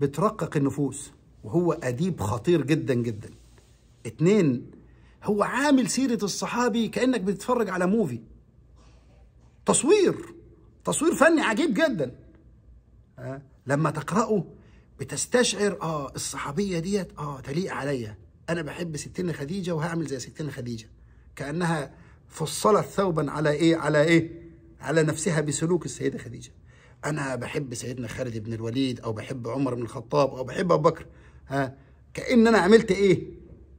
بترقق النفوس وهو أديب خطير جدا جدا اتنين هو عامل سيرة الصحابي كأنك بتتفرج على موفي تصوير تصوير فني عجيب جدا لما تقرأه بتستشعر اه الصحابيه ديت اه تليق عليا انا بحب ستنا خديجه وهعمل زي ستنا خديجه كانها فصلت ثوبا على ايه على ايه على نفسها بسلوك السيده خديجه انا بحب سيدنا خالد بن الوليد او بحب عمر بن الخطاب او بحب ابو بكر ها كان انا عملت ايه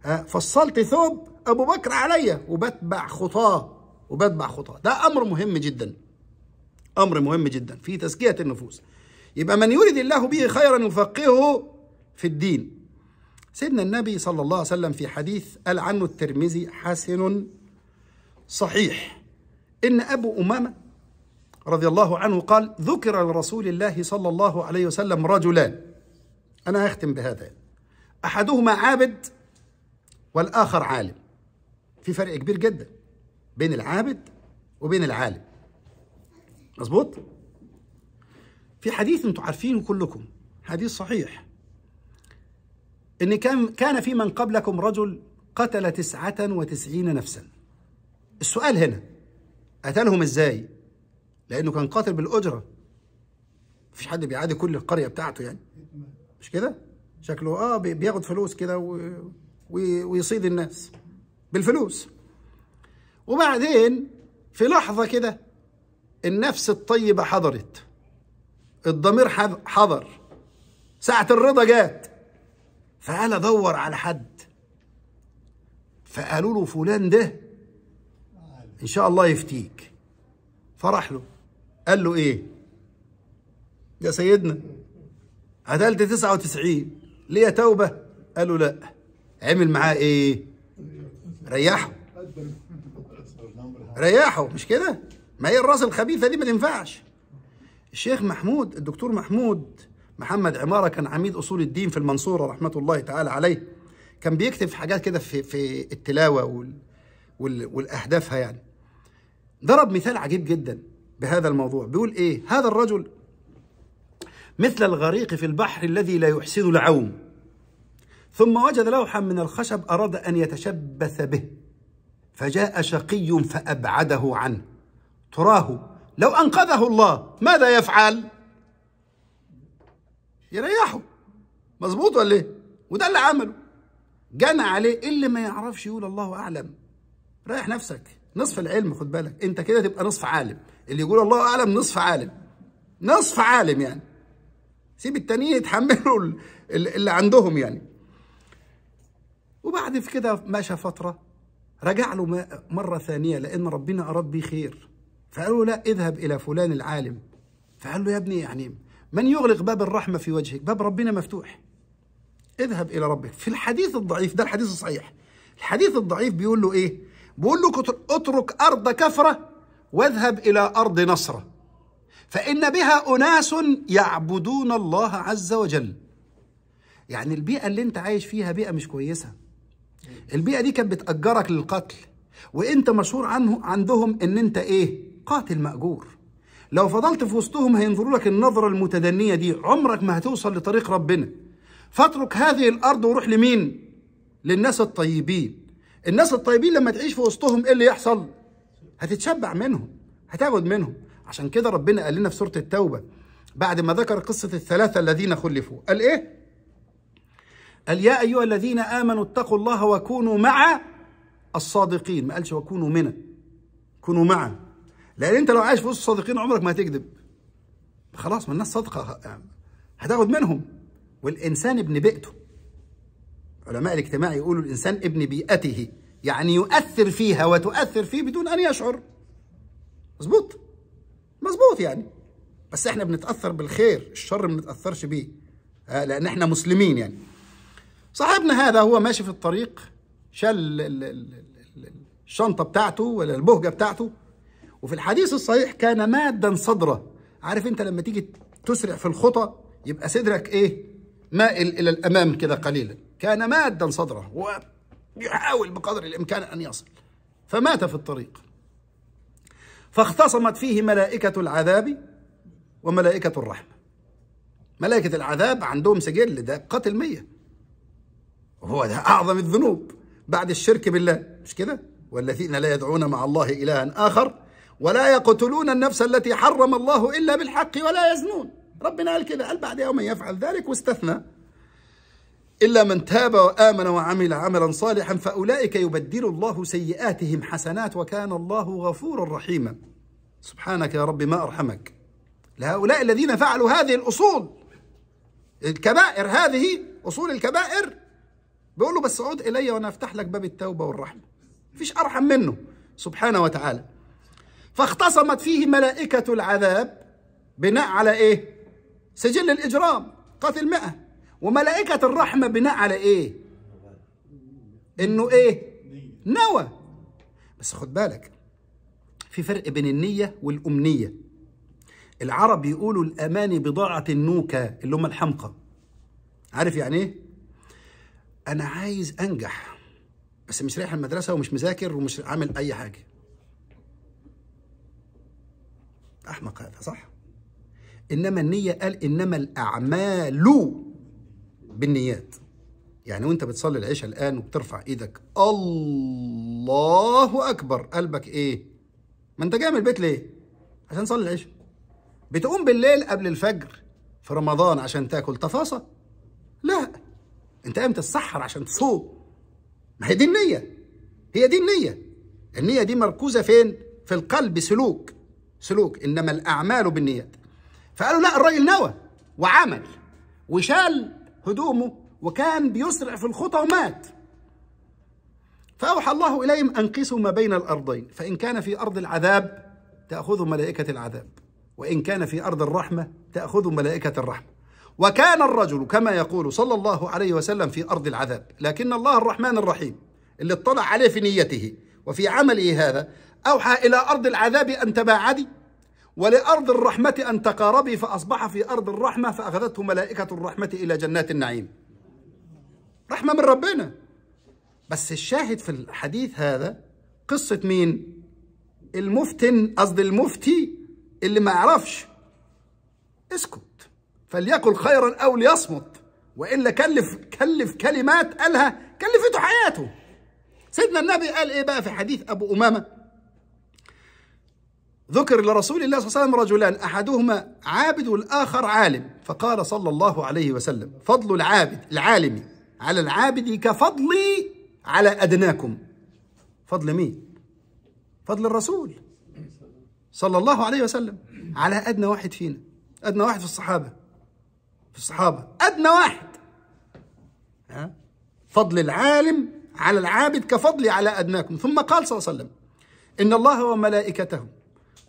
ها فصلت ثوب ابو بكر عليا وبتبع خطاه وبتبع خطاه ده امر مهم جدا امر مهم جدا في تزكيه النفوس يبقى من يريد الله به خيرا يفقهه في الدين سيدنا النبي صلى الله عليه وسلم في حديث قال عنه الترمذي حسن صحيح إن أبو أمامة رضي الله عنه قال ذكر لرسول الله صلى الله عليه وسلم رجلان أنا هختم بهذا أحدهما عابد والآخر عالم في فرق كبير جدا بين العابد وبين العالم مظبوط في حديث انتم عارفينه كلكم حديث صحيح ان كان كان في من قبلكم رجل قتل تسعة وتسعين نفسا السؤال هنا قتلهم ازاي لانه كان قاتل بالاجره مفيش حد بيعادي كل القريه بتاعته يعني مش كده شكله اه بياخد فلوس كده و... ويصيد الناس بالفلوس وبعدين في لحظه كده النفس الطيبه حضرت الضمير حضر ساعة الرضا جات فقال أدور على حد فقالوا له فلان ده إن شاء الله يفتيك فرح له قال له إيه يا سيدنا عدلت 99 ليا توبة قال له لا عمل معاه إيه ريحه ريحه مش كده ما هي الراس الخبيثة دي ما تنفعش الشيخ محمود الدكتور محمود محمد عمارة كان عميد أصول الدين في المنصورة رحمة الله تعالى عليه كان بيكتب في حاجات كده في, في التلاوة وال وال والأهدافها يعني ضرب مثال عجيب جدا بهذا الموضوع بيقول إيه هذا الرجل مثل الغريق في البحر الذي لا يحسن العوم ثم وجد لوحا من الخشب أراد أن يتشبث به فجاء شقي فأبعده عنه تراه لو أنقذه الله ماذا يفعل يريحه مظبوط ولا ايه وده اللي عمله جنى عليه اللي ما يعرفش يقول الله أعلم ريح نفسك نصف العلم خد بالك انت كده تبقى نصف عالم اللي يقول الله أعلم نصف عالم نصف عالم يعني سيب التانيين يتحملوا اللي عندهم يعني وبعد كده مشى فترة رجع له مرة ثانية لأن ربنا أراد بيه خير فقالوا لا اذهب إلى فلان العالم فقال له يا ابني يعني من يغلق باب الرحمة في وجهك باب ربنا مفتوح اذهب إلى ربك في الحديث الضعيف ده الحديث الصحيح الحديث الضعيف بيقول له إيه بيقول له اترك أرض كفرة واذهب إلى أرض نصرة فإن بها أناس يعبدون الله عز وجل يعني البيئة اللي انت عايش فيها بيئة مش كويسة البيئة دي كانت بتأجرك للقتل وانت مشهور عنه عندهم ان انت ايه قاتل مأجور لو فضلت في وسطهم هينظروا لك النظرة المتدنية دي عمرك ما هتوصل لطريق ربنا فاترك هذه الأرض وروح لمين؟ للناس الطيبين الناس الطيبين لما تعيش في وسطهم ايه اللي يحصل؟ هتتشبع منهم هتاخد منهم عشان كده ربنا قال لنا في سورة التوبة بعد ما ذكر قصة الثلاثة الذين خلفوا قال ايه؟ قال يا أيها الذين آمنوا اتقوا الله وكونوا مع الصادقين ما قالش وكونوا منه كونوا معا لان انت لو عايش في وسط الصادقين عمرك ما هتكذب خلاص ما الناس صادقه هتاخد منهم والانسان ابن بيئته علماء الاجتماع يقولوا الانسان ابن بيئته يعني يؤثر فيها وتؤثر فيه بدون ان يشعر مظبوط مظبوط يعني بس احنا بنتاثر بالخير الشر ما بنتاثرش بيه آه، لان احنا مسلمين يعني صاحبنا هذا هو ماشي في الطريق شال الشنطه بتاعته ولا البهجه بتاعته وفي الحديث الصحيح كان مادا صدره عارف انت لما تيجي تسرع في الخطى يبقى صدرك ايه مائل الى الامام كده قليلا كان مادا صدره ويحاول بقدر الامكان ان يصل فمات في الطريق فاختصمت فيه ملائكه العذاب وملائكه الرحمه ملائكه العذاب عندهم سجل ده قتل مية وهو ده اعظم الذنوب بعد الشرك بالله مش كده والذين لا يدعون مع الله الها اخر ولا يقتلون النفس التي حرم الله إلا بالحق ولا يزنون ربنا قال كده قال بعد يوم يفعل ذلك واستثنى إلا من تاب وآمن وعمل عملا صالحا فأولئك يبدل الله سيئاتهم حسنات وكان الله غفورا رحيما سبحانك يا رب ما أرحمك لهؤلاء الذين فعلوا هذه الأصول الكبائر هذه أصول الكبائر بيقول له بس عود إلي وأنا أفتح لك باب التوبة والرحمة فيش أرحم منه سبحانه وتعالى فاختصمت فيه ملائكة العذاب بناء على إيه؟ سجل الإجرام قتل مئة وملائكة الرحمة بناء على إيه؟ إنه إيه؟ نوى بس خد بالك في فرق بين النية والأمنية العرب يقولوا الأماني بضاعة النوكة اللي هم الحمقى عارف يعني إيه؟ أنا عايز أنجح بس مش رايح المدرسة ومش مذاكر ومش عامل أي حاجة أحمق هذا صح إنما النية قال إنما الأعمال بالنيات يعني وانت بتصلي العشاء الآن وبترفع إيدك الله أكبر قلبك إيه ما أنت جاي من البيت ليه عشان تصلي العشاء بتقوم بالليل قبل الفجر في رمضان عشان تاكل تفاصة لا انت قايم تتسحر عشان تصوم ما هي دي النية هي دي النية النية دي مركوزة فين في القلب سلوك سلوك إنما الأعمال بالنيات فقالوا لا الراجل نوى وعمل وشال هدومه وكان بيسرع في الخطى ومات فأوحى الله إليهم أنقسوا ما بين الأرضين فإن كان في أرض العذاب تأخذ ملائكة العذاب وإن كان في أرض الرحمة تأخذ ملائكة الرحمة وكان الرجل كما يقول صلى الله عليه وسلم في أرض العذاب لكن الله الرحمن الرحيم اللي اطلع عليه في نيته وفي عمله هذا أوحى إلى أرض العذاب أن تباعدي ولأرض الرحمة أن تقاربي فأصبح في أرض الرحمة فأخذته ملائكة الرحمة إلى جنات النعيم رحمة من ربنا بس الشاهد في الحديث هذا قصة مين المفتن قصد المفتي اللي ما يعرفش اسكت فليقل خيرا أو ليصمت وإلا كلف كلف كلمات قالها كلفته حياته سيدنا النبي قال إيه بقى في حديث أبو أمامة ذكر لرسول الله صلى الله عليه وسلم رجلان احدهما عابد والاخر عالم فقال صلى الله عليه وسلم فضل العابد العالم على العابد كفضلي على ادناكم فضل مين فضل الرسول صلى الله عليه وسلم على ادنى واحد فينا ادنى واحد في الصحابه في الصحابه ادنى واحد ها فضل العالم على العابد كفضلي على ادناكم ثم قال صلى الله عليه وسلم ان الله وملائكته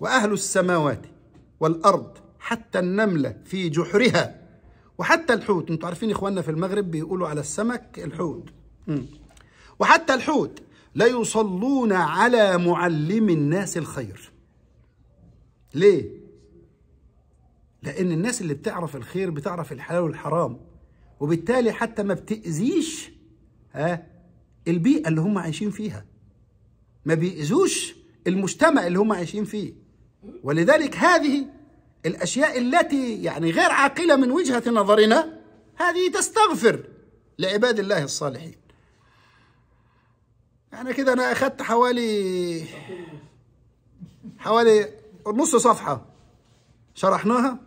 وأهل السماوات والأرض حتى النملة في جحرها وحتى الحوت انتوا عارفين إخواننا في المغرب بيقولوا على السمك الحوت وحتى الحوت لا يصلون على معلم الناس الخير ليه؟ لأن الناس اللي بتعرف الخير بتعرف الحلال والحرام وبالتالي حتى ما بتأذيش ها البيئة اللي هم عايشين فيها ما بيأذوش المجتمع اللي هم عايشين فيه ولذلك هذه الأشياء التي يعني غير عاقلة من وجهة نظرنا هذه تستغفر لعباد الله الصالحين يعني كده أنا أخذت حوالي حوالي نص صفحة شرحناها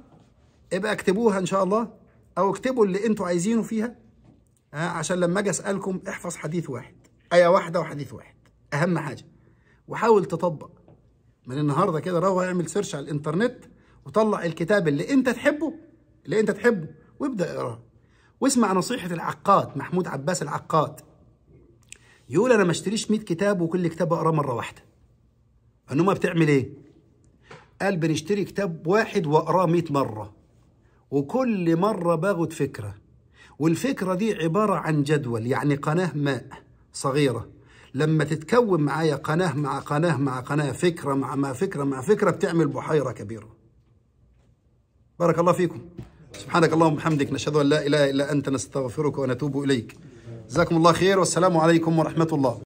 يبقى اكتبوها إن شاء الله أو اكتبوا اللي أنتوا عايزينه فيها عشان لما أجي أسألكم احفظ حديث واحد آية واحدة وحديث واحد أهم حاجة وحاول تطبق من النهارده كده روح اعمل سيرش على الانترنت وطلع الكتاب اللي انت تحبه اللي انت تحبه وابدا اقراه واسمع نصيحه العقاد محمود عباس العقاد يقول انا ما اشتريش 100 كتاب وكل كتاب اقراه مره واحده انما بتعمل ايه قال بنشتري كتاب واحد واقراه 100 مره وكل مره باخد فكره والفكره دي عباره عن جدول يعني قناه ماء صغيره لما تتكون معايا قناه مع قناه مع قناه فكره مع ما فكره مع فكره بتعمل بحيره كبيره. بارك الله فيكم. سبحانك اللهم وبحمدك نشهد ان لا اله الا انت نستغفرك ونتوب اليك. جزاكم الله خير والسلام عليكم ورحمه الله.